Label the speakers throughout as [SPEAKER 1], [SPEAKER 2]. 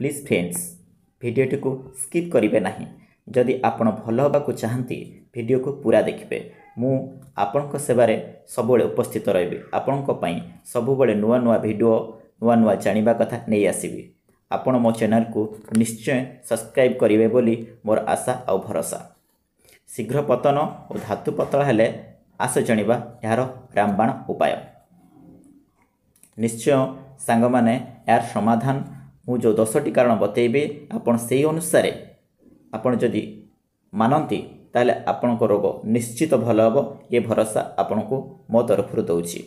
[SPEAKER 1] please friends ଭିଡ଼ିଓଟିକୁ skip କରିବେ ନାହିଁ ଯଦି ଆପଣ ଭଲ ହେବାକୁ ଚାହାନ୍ତି ଭିଡ଼ିଓକୁ ପୁରା ଦେଖିବେ ମୁଁ ଆପଣଙ୍କ ସେବାରେ ସବୁବେଳେ ଉପସ୍ଥିତ ରହିବି ଆପଣଙ୍କ ପାଇଁ ସବୁବେଳେ ନୂଆ ନୂଆ ଭିଡ଼ିଓ ନୂଆ ନୂଆ ଜାଣିବା କଥା ନେଇ ଆସିବି ଆପଣ ମୋ ଚ୍ୟାନେଲ୍କୁ ନିଶ୍ଚୟ ସବସ୍କ୍ରାଇବ୍ କରିବେ ବୋଲି ମୋର ଆଶା ଆଉ ଭରସା ଶୀଘ୍ର ପତନ ଓ ଧାତୁ ପତଳ ହେଲେ ଆସ ଜାଣିବା ଏହାର ରାମବାଣ ଉପାୟ ନିଶ୍ଚୟ ସାଙ୍ଗମାନେ ଏହାର ସମାଧାନ ମୁଁ ଯେଉଁ ଦଶଟି କାରଣ ବତେଇବି ଆପଣ ସେହି ଅନୁସାରେ ଆପଣ ଯଦି ମାନନ୍ତି ତାହେଲେ ଆପଣଙ୍କ ରୋଗ ନିଶ୍ଚିତ ଭଲ ହେବ ଏ ଭରସା ଆପଣଙ୍କୁ ମୋ ତରଫରୁ ଦେଉଛି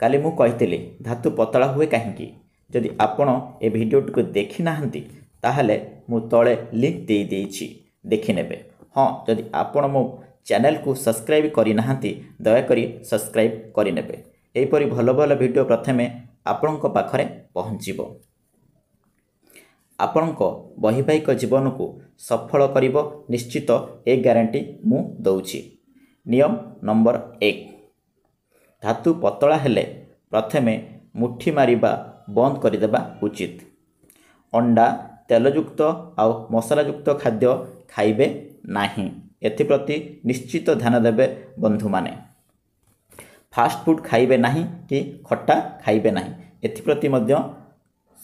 [SPEAKER 1] କାଲି ମୁଁ କହିଥିଲି ଧାତୁ ପତଳା ହୁଏ କାହିଁକି ଯଦି ଆପଣ ଏ ଭିଡ଼ିଓଟିକୁ ଦେଖିନାହାନ୍ତି ତାହେଲେ ମୁଁ ତଳେ ଲିଙ୍କ ଦେଇଛି ଦେଖିନେବେ ହଁ ଯଦି ଆପଣ ମୋ ଚ୍ୟାନେଲକୁ ସବସ୍କ୍ରାଇବ୍ କରିନାହାନ୍ତି ଦୟାକରି ସବସ୍କ୍ରାଇବ୍ କରିନେବେ ଏହିପରି ଭଲ ଭଲ ଭିଡ଼ିଓ ପ୍ରଥମେ ଆପଣଙ୍କ ପାଖରେ ପହଞ୍ଚିବ ଆପଣଙ୍କ ବୈବାହିକ ଜୀବନକୁ ସଫଳ କରିବ ନିଶ୍ଚିତ ଏ ଗ୍ୟାରେଣ୍ଟି ମୁଁ ଦେଉଛି ନିୟମ ନମ୍ବର ଏକ ଧାତୁ ପତଳା ହେଲେ ପ୍ରଥମେ ମୁଠି ମାରିବା ବନ୍ଦ କରିଦେବା ଉଚିତ ଅଣ୍ଡା ତେଲଯୁକ୍ତ ଆଉ ମସଲାଯୁକ୍ତ ଖାଦ୍ୟ ଖାଇବେ ନାହିଁ ଏଥିପ୍ରତି ନିଶ୍ଚିତ ଧ୍ୟାନ ଦେବେ ବନ୍ଧୁମାନେ ଫାଷ୍ଟଫୁଡ୍ ଖାଇବେ ନାହିଁ କି ଖଟା ଖାଇବେ ନାହିଁ ଏଥିପ୍ରତି ମଧ୍ୟ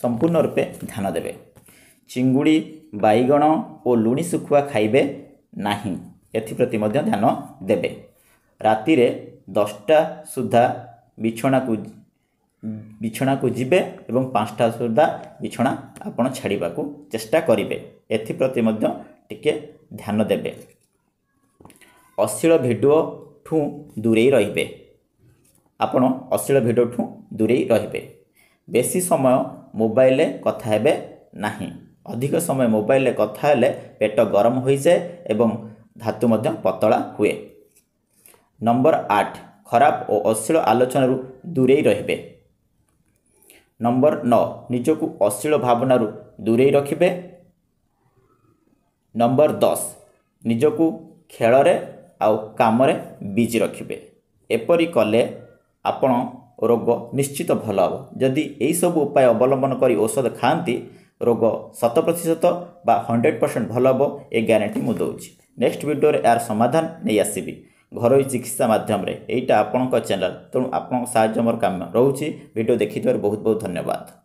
[SPEAKER 1] ସମ୍ପୂର୍ଣ୍ଣ ରୂପେ ଧ୍ୟାନ ଦେବେ ଚିଙ୍ଗୁଡ଼ି ବାଇଗଣ ଓ ଲୁଣି ଶୁଖୁଆ ଖାଇବେ ନାହିଁ ଏଥିପ୍ରତି ମଧ୍ୟ ଧ୍ୟାନ ଦେବେ ରାତିରେ ଦଶଟା ସୁଦ୍ଧା ବିଛଣାକୁ ବିଛଣାକୁ ଯିବେ ଏବଂ ପାଞ୍ଚଟା ସୁଦ୍ଧା ବିଛଣା ଆପଣ ଛାଡ଼ିବାକୁ ଚେଷ୍ଟା କରିବେ ଏଥିପ୍ରତି ମଧ୍ୟ ଟିକିଏ ଧ୍ୟାନ ଦେବେ ଅଶ୍ଳୀଳ ଭିଡ଼ିଓଠୁ ଦୂରେଇ ରହିବେ ଆପଣ ଅଶ୍ଳୀଳ ଭିଡ଼ିଓଠୁ ଦୂରେଇ ରହିବେ ବେଶୀ ସମୟ ମୋବାଇଲରେ କଥା ହେବେ ନାହିଁ ଅଧିକ ସମୟ ମୋବାଇଲରେ କଥା ହେଲେ ପେଟ ଗରମ ହୋଇଯାଏ ଏବଂ ଧାତୁ ମଧ୍ୟ ପତଳା ହୁଏ ନମ୍ବର ଆଠ ଖରାପ ଓ ଅଶ୍ଳୀଳ ଆଲୋଚନାରୁ ଦୂରେଇ ରହିବେ ନମ୍ବର ନଅ ନିଜକୁ ଅଶ୍ଳୀଳ ଭାବନାରୁ ଦୂରେଇ ରଖିବେ ନମ୍ବର ଦଶ ନିଜକୁ ଖେଳରେ ଆଉ କାମରେ ବିଜି ରଖିବେ ଏପରି କଲେ ଆପଣ ରୋଗ ନିଶ୍ଚିତ ଭଲ ହେବ ଯଦି ଏହିସବୁ ଉପାୟ ଅବଲମ୍ବନ କରି ଔଷଧ ଖାଆନ୍ତି ରୋଗ ଶତ ପ୍ରତିଶତ ବା ହଣ୍ଡ୍ରେଡ଼ ପରସେଣ୍ଟ ଭଲ ହେବ ଏ ଗ୍ୟାରେଣ୍ଟି ମୁଁ ଦେଉଛି ନେକ୍ସଟ ଭିଡ଼ିଓରେ ଏହାର ସମାଧାନ ନେଇ ଆସିବି ଘରୋଇ ଚିକିତ୍ସା ମାଧ୍ୟମରେ ଏଇଟା ଆପଣଙ୍କ ଚ୍ୟାନେଲ୍ ତେଣୁ ଆପଣଙ୍କ ସାହାଯ୍ୟ ମୋର କାମ ରହୁଛି ଭିଡ଼ିଓ ଦେଖିଥିବାରୁ ବହୁତ ବହୁତ ଧନ୍ୟବାଦ